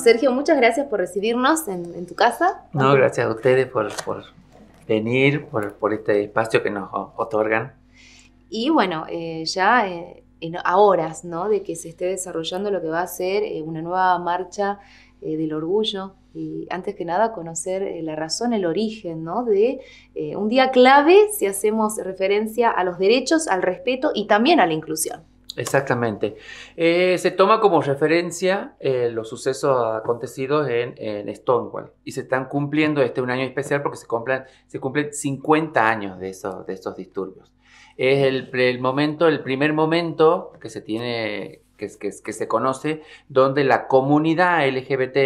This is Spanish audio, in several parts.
Sergio, muchas gracias por recibirnos en, tu casa. No, gracias a ustedes por, venir, por, este espacio que nos otorgan. Y bueno, eh, ya eh, a horas ¿no? de que se esté desarrollando lo que va a ser eh, una nueva marcha del orgullo y antes que nada conocer la razón, el origen de un día clave si hacemos referencia a los derechos, al respeto y también a la inclusión. Exactamente. Eh, se toma como referencia eh, los sucesos acontecidos en, Stonewall y se están cumpliendo este un año especial porque se, cumplen se cumplen 50 años de esos, de estos disturbios. Es el, momento, el primer momento que se tiene, que, que se conoce, donde la comunidad LGBT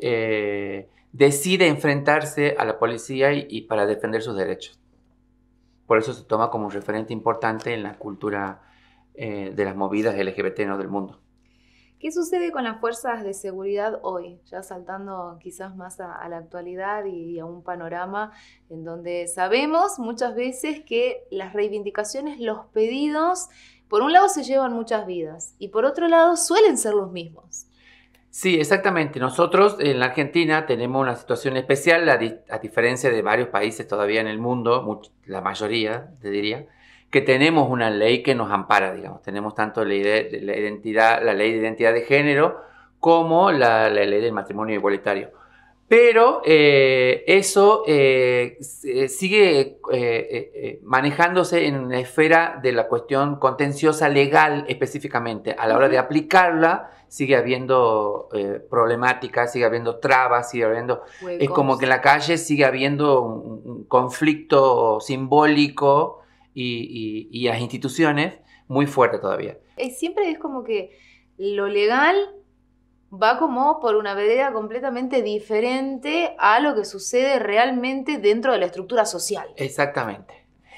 eh, decide enfrentarse a la policía y, para defender sus derechos. Por eso se toma como referente importante en la cultura eh, de las movidas LGBT ¿no? del mundo. ¿Qué sucede con las fuerzas de seguridad hoy? Ya saltando quizás más a, la actualidad y a un panorama en donde sabemos muchas veces que las reivindicaciones, los pedidos, por un lado se llevan muchas vidas y por otro lado suelen ser los mismos. Sí, exactamente. Nosotros en la Argentina tenemos una situación especial, a, a diferencia de varios países todavía en el mundo, la mayoría, te diría, que tenemos una ley que nos ampara, digamos. Tenemos tanto de, la, identidad, la ley de identidad de género como la, ley del matrimonio igualitario. Pero eh, eso eh, eh, sigue manejándose en la esfera de la cuestión contenciosa legal específicamente. A la hora de aplicarla sigue habiendo problemáticas, sigue habiendo trabas, sigue habiendo... Es como que en la calle sigue habiendo un conflicto simbólico y, a las instituciones muy fuerte todavía. Eh, siempre es como que lo legal va como por una vereda completamente diferente a lo que sucede realmente dentro de la estructura social. Exactamente.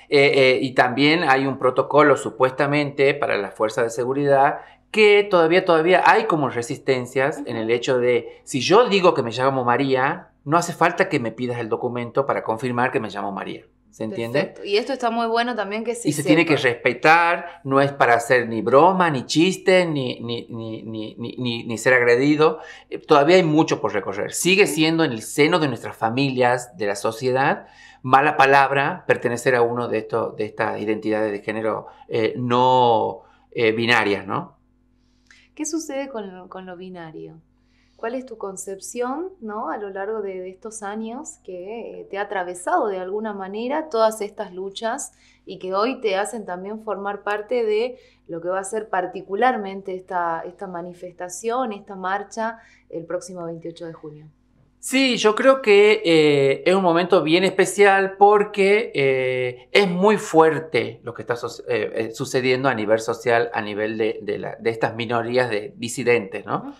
Eh, eh, y también hay un protocolo supuestamente para las fuerzas de seguridad que todavía, todavía hay como resistencias en el hecho de, si yo digo que me llamo María, no hace falta que me pidas el documento para confirmar que me llamo María. ¿Se entiende? Y esto está muy bueno también que se Y se tiene que respetar, no es para hacer ni broma, ni chiste, ni, ni, ser agredido. Eh, todavía hay mucho por recorrer. Sigue siendo en el seno de nuestras familias, de la sociedad, mala palabra pertenecer a uno de, de estas identidades de género eh, no eh, binarias, ¿no? ¿Qué sucede con, con lo binario? cuál es tu concepción ¿no? a lo largo de, estos años que eh, te ha atravesado de alguna manera todas estas luchas y que hoy te hacen también formar parte de lo que va a ser particularmente esta, esta manifestación, esta marcha el próximo 28 de junio. Sí, yo creo que eh, es un momento bien especial porque eh, es muy fuerte lo que está sucediendo a nivel social, a nivel de, estas minorías de disidentes, ¿no?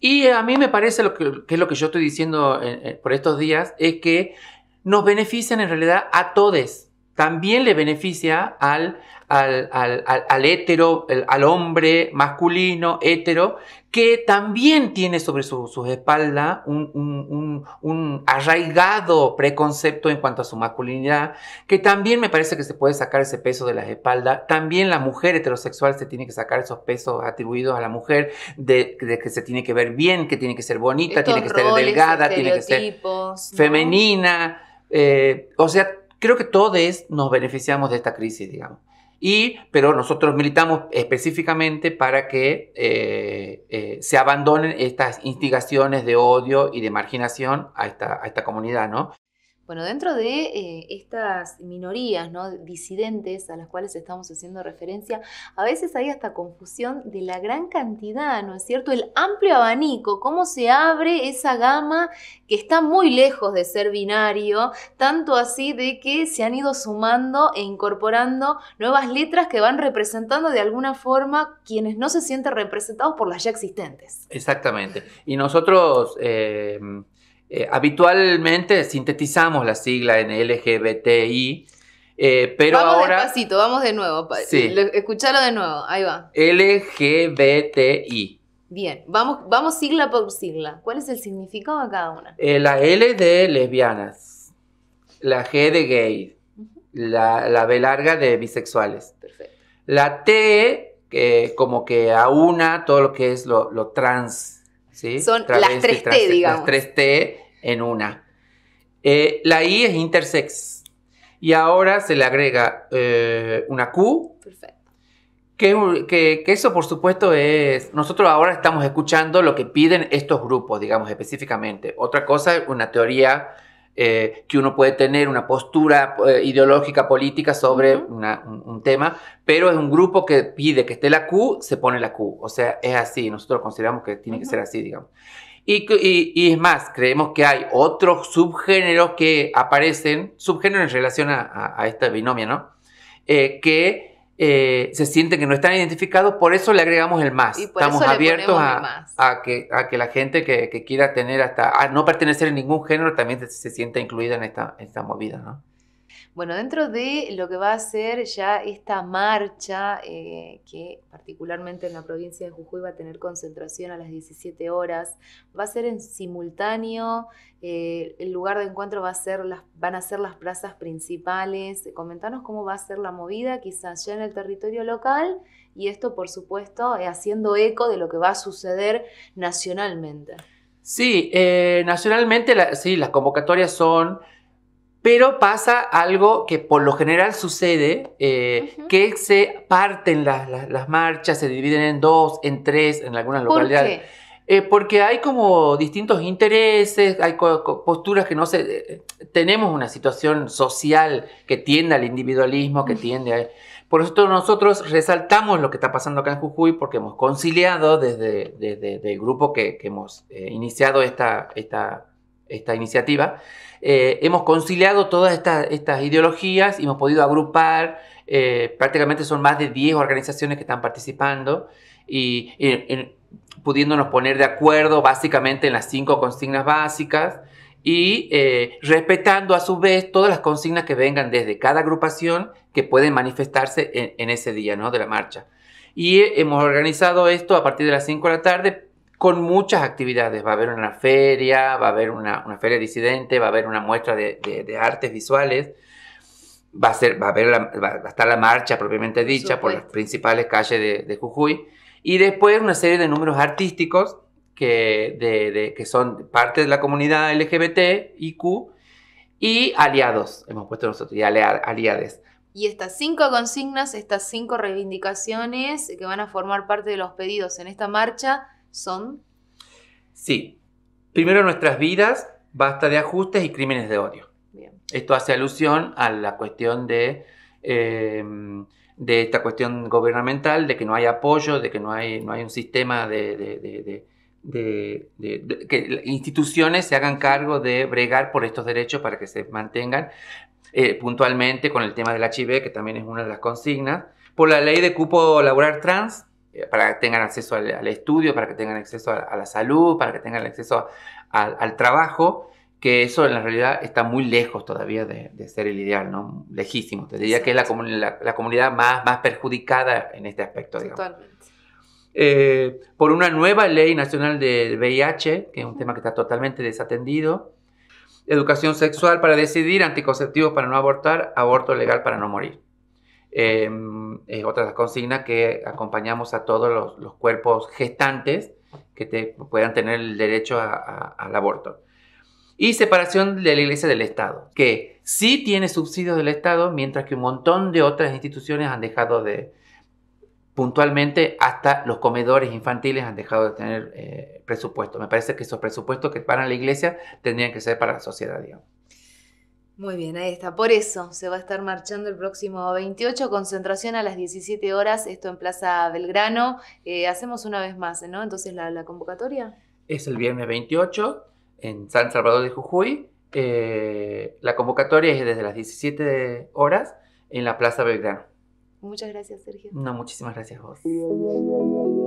Y a mí me parece lo que, es lo que yo estoy diciendo eh, eh, por estos días, es que nos benefician en realidad a todos también le beneficia al, al, al, hétero, al hombre masculino hétero, que también tiene sobre su, su espalda un, arraigado preconcepto en cuanto a su masculinidad, que también me parece que se puede sacar ese peso de las espaldas. También la mujer heterosexual se tiene que sacar esos pesos atribuidos a la mujer, de, que se tiene que ver bien, que tiene que ser bonita, tiene que ser delgada, tiene que ser femenina. Eh, o sea, Creo que todos nos beneficiamos de esta crisis, digamos. Y, pero nosotros militamos específicamente para que eh, eh, se abandonen estas instigaciones de odio y de marginación a esta, a esta comunidad, ¿no? Bueno, dentro de eh, estas minorías ¿no? disidentes a las cuales estamos haciendo referencia, a veces hay hasta confusión de la gran cantidad, ¿no es cierto? El amplio abanico, cómo se abre esa gama que está muy lejos de ser binario, tanto así de que se han ido sumando e incorporando nuevas letras que van representando de alguna forma quienes no se sienten representados por las ya existentes. Exactamente. Y nosotros... Eh, eh, habitualmente sintetizamos la sigla en LGBTI, eh, pero vamos ahora... despacito, vamos de nuevo. Sí. Escuchalo de nuevo, ahí va. LGBTI. Bien, vamos, vamos sigla por sigla. ¿Cuál es el significado de cada una? Eh, la L de lesbianas, la G de gay, la, la, B larga de bisexuales. Perfecto. La T, que como que aúna todo lo que es lo trans son las tres T, digamos. Las tres T en una. Eh, la I es intersex. Y ahora se le agrega eh, una Q. Perfecto. Que, eso, por supuesto, es. Nosotros ahora estamos escuchando lo que piden estos grupos, digamos, específicamente. Otra cosa una teoría eh, que uno puede tener una postura eh, ideológica, política sobre un, tema, pero es un grupo que pide que esté la Q, se pone la Q. O sea, es así, nosotros consideramos que tiene que ser así, digamos. Y, es más, creemos que hay otros subgéneros que aparecen, subgéneros en relación a, esta binomia, ¿no? Eh, que eh, se siente que no están identificados, por eso le agregamos el más. Estamos abiertos a, que, a que la gente que, que quiera tener hasta, a no pertenecer a ningún género, también se, sienta incluida en esta, esta movida, ¿no? Bueno, dentro de lo que va a ser ya esta marcha, eh, que particularmente en la provincia de Jujuy va a tener concentración a las 17 horas, va a ser en simultáneo, eh, el lugar de encuentro va a ser las, van a ser las plazas principales. Comentanos cómo va a ser la movida, quizás ya en el territorio local, y esto, por supuesto, eh, haciendo eco de lo que va a suceder nacionalmente. Sí, nacionalmente sí, las convocatorias son... Pero pasa algo que por lo general sucede, eh, que se parten las, marchas, se dividen en dos, en tres, en algunas localidades. Eh, porque hay como distintos intereses, hay posturas que no se... Eh, tenemos una situación social que tiende al individualismo, que tiende a... Por eso nosotros resaltamos lo que está pasando acá en Jujuy porque hemos conciliado desde, el grupo que, hemos iniciado esta, esta esta iniciativa, eh, hemos conciliado todas estas, ideologías y hemos podido agrupar, eh, prácticamente son más de 10 organizaciones que están participando y, pudiéndonos poner de acuerdo básicamente en las cinco consignas básicas y eh, respetando a su vez todas las consignas que vengan desde cada agrupación que pueden manifestarse en, ese día ¿no? de la marcha. Y hemos organizado esto a partir de las 5 de la tarde con muchas actividades. Va a haber una feria, va a haber una, una feria disidente, va a haber una muestra de, artes visuales, va a, ser, va, a haber la, estar la marcha propiamente dicha por las principales calles de, Jujuy. Y después una serie de números artísticos que, son parte de la comunidad LGBT, IQ, y aliados, hemos puesto nosotros, ya aliades. Y estas cinco consignas, estas cinco reivindicaciones que van a formar parte de los pedidos en esta marcha, son? Sí. Primero nuestras vidas, basta de ajustes y crímenes de odio. Esto hace alusión a la cuestión de, em, de esta cuestión gubernamental, de que no hay apoyo, de que no hay, no hay un sistema de, que instituciones se hagan cargo de bregar por estos derechos para que se mantengan, eh, puntualmente con el tema del HIV, que también es una de las consignas, por la ley de cupo laboral trans, eh, para que tengan acceso al, estudio, para que tengan acceso a, la salud, para que tengan acceso al trabajo, que eso en la realidad está muy lejos todavía de, ser el ideal, ¿no? Lejísimo. Te diría que es la, comunidad más, más perjudicada en este aspecto, digamos. Totalmente. Eh, por una nueva ley nacional del VIH, que es un tema que está totalmente desatendido. Educación sexual para decidir, anticonceptivos para no abortar, aborto legal para no morir. Em, eh, otra de las consignas que acompañamos a todos los, cuerpos gestantes que te, puedan tener el derecho al aborto. Y separación de la iglesia del Estado, que sí tiene subsidios del Estado, mientras que un montón de otras instituciones han dejado de, puntualmente, hasta los comedores infantiles han dejado de tener eh, presupuesto. Me parece que esos presupuestos que van la iglesia tendrían que ser para la sociedad, digamos. Muy bien, ahí está. Por eso se va a estar marchando el próximo 28, concentración a las 17 horas, esto en Plaza Belgrano. Eh, hacemos una vez más, ¿no? Entonces, la, convocatoria. Es el viernes 28 en San Salvador de Jujuy. Eh, la convocatoria es desde las 17 horas en la Plaza Belgrano. Muchas gracias, Sergio. No, muchísimas gracias a vos.